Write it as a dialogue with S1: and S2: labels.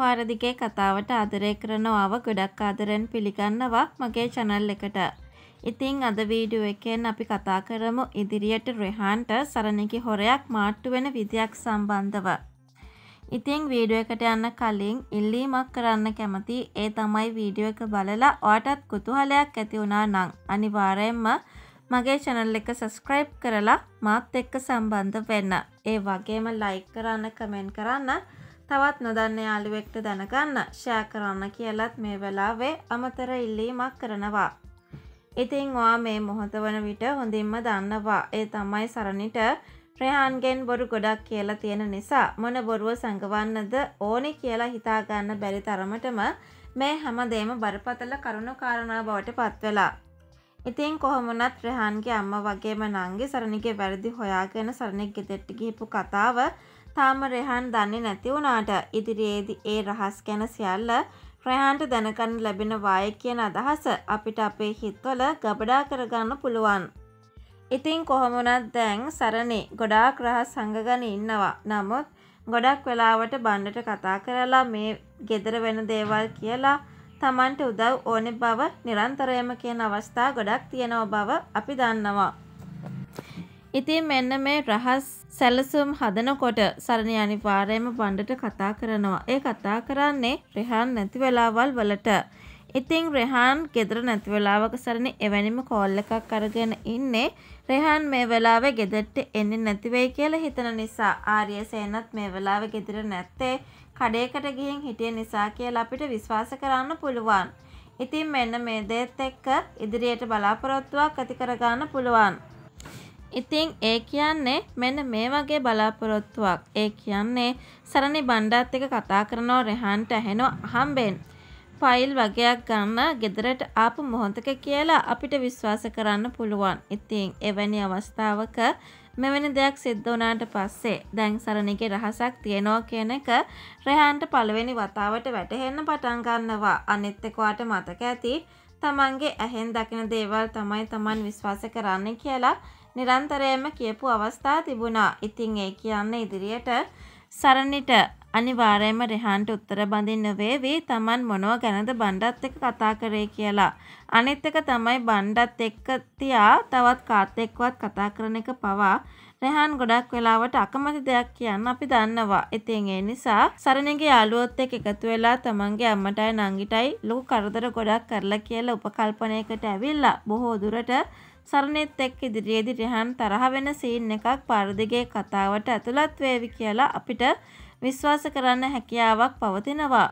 S1: පාරදිගේ කතාවට ආදරය කරනවාව ගොඩක් ආදරෙන් පිළිගන්නවා මගේ channel එකට. ඉතින් අද වීඩියෝ එකෙන් අපි කතා කරමු ඉදිරියට රෙහන්ට සරණිගේ හොරයක් මාට්ටු වෙන විදියක් සම්බන්ධව. ඉතින් වීඩියෝ එකට යන්න කලින් ඉල්ලීමක් කරන්න කැමති ඒ තමයි වීඩියෝ එක බලලා ඔයාටත් කුතුහලයක් ඇති වුණා නම් අනිවාර්යයෙන්ම මගේ චැනල් එක සස්ක්‍රයිබ් කරලා මාත් එක්ක සම්බන්ධ වෙන්න. ඒ වගේම ලයික් කරන්න කමෙන්ට් කරන්න තවත් නොදන්න යාළුවෙක්ට දැනගන්න ෂෑ කරන්න කියලත් මේ වෙලාවේ අමතර ඉල්ලීමක් කරනවා. ඉතිං වා මේ මොහොත වන විට හොඳින්ම දන්නවා ඒ තමයි සරණිට ප්‍රහන්ගෙන් බොරු ගොඩක් කියලා තියෙන නිසා මොන බොරුව සංගවන්නද ඕනෙ කියලා හිතාගන්න බැරි තරමටම මේ හැමදේම බරපතල කරුණු කාරණා බවට පත්වෙලා. ඉතින් කොහොමනත් ප්‍රහන්ගේ අම්ම වගේම නංගේ සරණිගේ වැරදි හොයාගෙන සරණෙක් ගෙතෙට්ටි ගිහිපු කතාව තාම රෙහන් දන්නේ නැති වුණාට ඉදිරියේදී ඒ රහස් ගැන සියල්ල රෙහන්ට දැනගන්න ලැබෙනවාය කියන අදහස අපිට අපේ හිත්වල ගබඩා කරගන්න පුළුවන්. ඉතින් කොහොමුණත් දැන් සරණේ ගොඩාක් රහස් සංගගෙන ඉන්නවා. නමුත් ගොඩක් වෙලාවට බණ්ඩට කතා කරලා මේ gedara වෙන දේවල් කියලා තමන්ට උදව් ඕනේ බව නිරන්තරයෙන්ම කියන අවස්ථා ගොඩක් තියෙනව බව අපි දන්නවා. ඉතින් මෙන්න මේ රහස් සැලසුම් හදනකොට සරණ අනිවාර්යයෙන්ම බණ්ඩට කතා කරනවා. ඒ කතා කරන්නේ රෙහාන් නැති වෙලාවල් වලට. ඉතින් රෙහාන් ගෙදර නැති වෙලාවක සරණ එවැනිම කෝල් එකක් අරගෙන ඉන්නේ. රෙහාන් මේ වෙලාවේ ගෙදරට එන්නේ නැති වෙයි කියලා හිතන නිසා ආර්ය සේනත් මේ වෙලාවේ ගෙදර නැත්තේ කඩේකට ගිහින් හිටිය නිසා කියලා අපිට විශ්වාස කරන්න පුළුවන්. ඉතින් මෙන්න මේ දේත් එක්ක ඉදිරියට බලාපොරොත්තුවක් ඇති කරගන්න පුළුවන්. ඉතින් ඒ කියන්නේ මෙන්න මේ වගේ බලාපොරොත්තුවක්. ඒ කියන්නේ සරණි බණ්ඩාත් එක කතා කරනෝ රෙහන්ට ඇහෙනෝ අහම්බෙන්. ෆයිල් වගයක් ගන්න ගෙදරට ආපු මොහොතක කියලා අපිට විශ්වාස කරන්න පුළුවන්. ඉතින් එවැනි අවස්ථාවක මෙවැනි දෙයක් සිද්ධ වුණාට පස්සේ දැන් සරණිගේ රහසක් තියනවා කියන එක රෙහන්ට පළවෙනි වතාවට වැටහෙන්න පටන් ගන්නවා. අනිත් එක්වාට මතක ඇති තමන්ගේ ඇහෙන් දකින දේවල් තමයි තමන් විශ්වාස කරන්නේ කියලා නිරන්තරයෙන්ම කියපු අවස්ථා තිබුණා. ඉතින් ඒ කියන්නේ ඉදිරියට සරණිට අනිවාර්යයෙන්ම රෙහන්ට උත්තර බඳින්න වේවි Taman මොනව ගැනද බණ්ඩත් එක්ක කතා කරේ කියලා. අනිත් එක තමයි බණ්ඩත් එක්ක තියා තවත් කාත් එක්කවත් කතා කරන එක පවා රෙහන් ගොඩක් වෙලාවට අකමැති දෙයක් කියන්න අපි දන්නවා. ඉතින් ඒ නිසා සරණගේ යාළුවොත් එක්ක එකතු වෙලා තමන්ගේ අම්මටයි නංගිටයි ලොකු කරදර ගොඩක් කරලා කියලා උපකල්පනයකට ඇවිල්ලා බොහෝ දුරට සරණෙත් එක්ක ඉදිරියේදී රෙහන් තරහ වෙන සීන් එකක් පාරදිගේ කතාවට ඇතුළත් වේවි කියලා අපිට විශ්වාස කරන්න හැකියාවක් පවතිනවා.